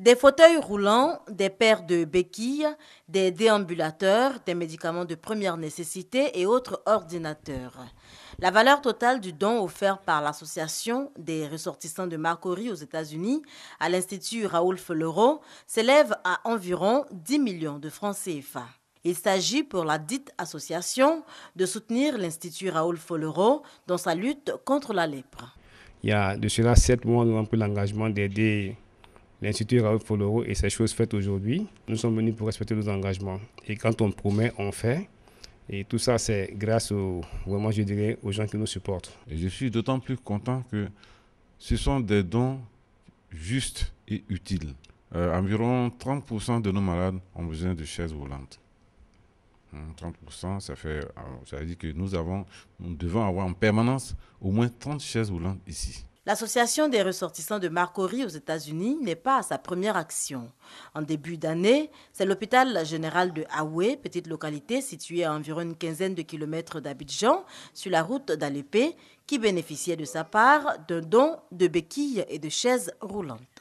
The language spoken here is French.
Des fauteuils roulants, des paires de béquilles, des déambulateurs, des médicaments de première nécessité et autres ordinateurs. La valeur totale du don offert par l'Association des ressortissants de Marcory aux États-Unis à l'Institut Raoul Follero s'élève à environ 10 millions de francs CFA. Il s'agit pour la dite association de soutenir l'Institut Raoul Follero dans sa lutte contre la lèpre. Il y a de cela sept mois, nous avons pris l'engagement d'aider l'Institut Raoult Folloro et ces choses faites aujourd'hui, nous sommes venus pour respecter nos engagements. Et quand on promet, on fait. Et tout ça, c'est grâce aux, vraiment, je dirais, aux gens qui nous supportent. Et je suis d'autant plus content que ce sont des dons justes et utiles. Euh, environ 30% de nos malades ont besoin de chaises volantes. 30%, hein, ça fait, euh, ça veut dire que nous avons, nous devons avoir en permanence au moins 30 chaises volantes ici. L'association des ressortissants de Marcory aux États-Unis n'est pas à sa première action. En début d'année, c'est l'hôpital général de Haoué, petite localité située à environ une quinzaine de kilomètres d'Abidjan, sur la route d'Alépé, qui bénéficiait de sa part d'un don de béquilles et de chaises roulantes.